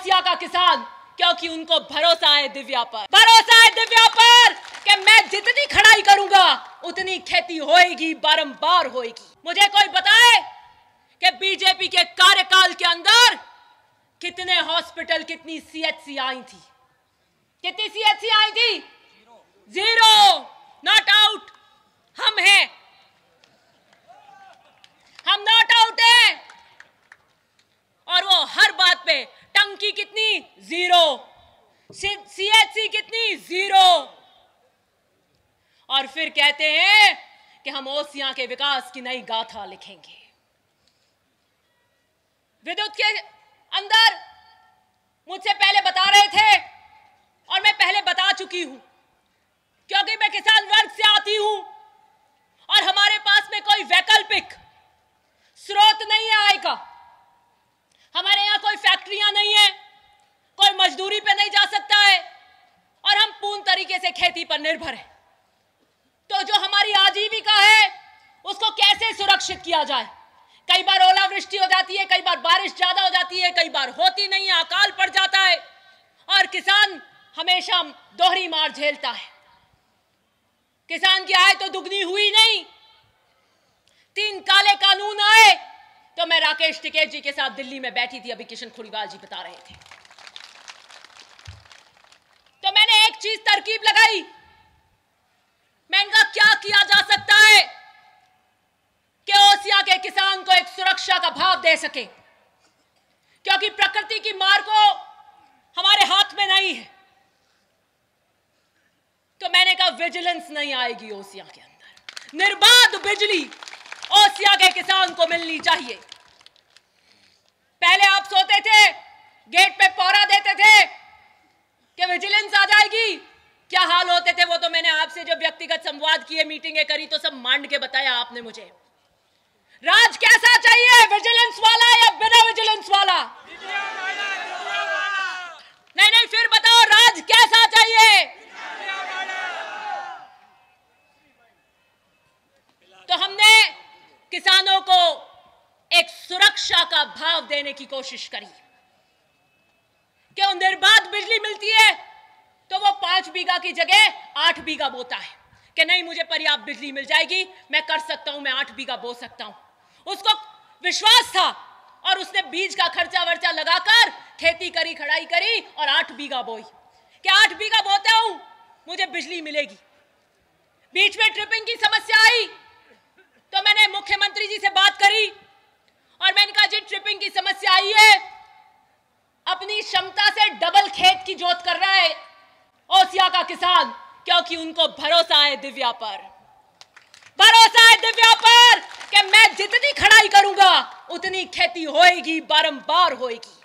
आसिया का किसान क्योंकि उनको भरोसा है दिव्या पर भरोसा है दिव्या पर कि मैं जितनी खड़ाई करूंगा उतनी खेती होएगी बारंबार होएगी मुझे कोई बताए कि बीजेपी के कार्यकाल के अंदर कितने हॉस्पिटल कितनी सीएचसी आई थी कितनी सी सी कितनी जीरो सी एच सी कितनी जीरो और फिर कहते हैं कि हम ओसिया के विकास की नई गाथा लिखेंगे विद्युत के अंदर मुझसे पहले बता रहे थे और मैं पहले बता चुकी हूं क्योंकि मैं किसान वर्ग से आती हूं और हमारे पास में कोई वैकल्पिक मजदूरी पे नहीं जा सकता है और हम पूर्ण तरीके से खेती पर निर्भर है तो जो हमारी आजीविका है उसको कैसे सुरक्षित किया जाए कई बार ओलावृष्टि हो जाती है कई बार बारिश ज्यादा हो जाती है कई बार होती नहीं है अकाल पड़ जाता है और किसान हमेशा दोहरी मार झेलता है किसान की आय तो दुगनी हुई नहीं तीन काले कानून आए तो मैं राकेश टिकेत जी के साथ दिल्ली में बैठी थी अभी किशन खुड़ीवाल जी बता रहे थे चीज तरकीब लगाई महंगा क्या किया जा सकता है कि ओसिया के किसान को एक सुरक्षा का भाव दे सके क्योंकि प्रकृति की मार को हमारे हाथ में नहीं है तो मैंने कहा विजिलेंस नहीं आएगी ओसिया के अंदर निर्बाध बिजली ओसिया के किसान को मिलनी चाहिए पहले आप सोते थे गेट पे पौरा देते थे कि विजिलेंस आ जाएगी क्या हाल होते थे वो तो मैंने आपसे जब व्यक्तिगत संवाद किए मीटिंगें करी तो सब मांड के बताया आपने मुझे राज कैसा चाहिए विजिलेंस वाला या बिना विजिलेंस वाला नहीं नहीं फिर बताओ राज कैसा चाहिए तो हमने किसानों को एक सुरक्षा का भाव देने की कोशिश करी क्यों बाद बिजली मिलती है तो वो पांच बीघा की जगह आठ बीघा बोता है कि नहीं मुझे पर्याप्त बिजली मिल जाएगी मैं कर सकता हूं मैं आठ बीघा बो सकता हूं उसको विश्वास था और उसने बीज का खर्चा वर्चा लगाकर खेती करी खड़ाई करी और आठ बीघा बोई क्या आठ बीघा बोता हूं मुझे बिजली मिलेगी बीच में ट्रिपिंग की समस्या आई तो मैंने मुख्यमंत्री जी से बात करी और मैंने कहा जी ट्रिपिंग की समस्या आई है अपनी क्षमता से डबल खेत की जोत कर रहा है ओसिया का किसान क्योंकि उनको भरोसा है दिव्या पर भरोसा है दिव्या पर कि मैं जितनी खड़ाई करूंगा उतनी खेती होएगी बारंबार होएगी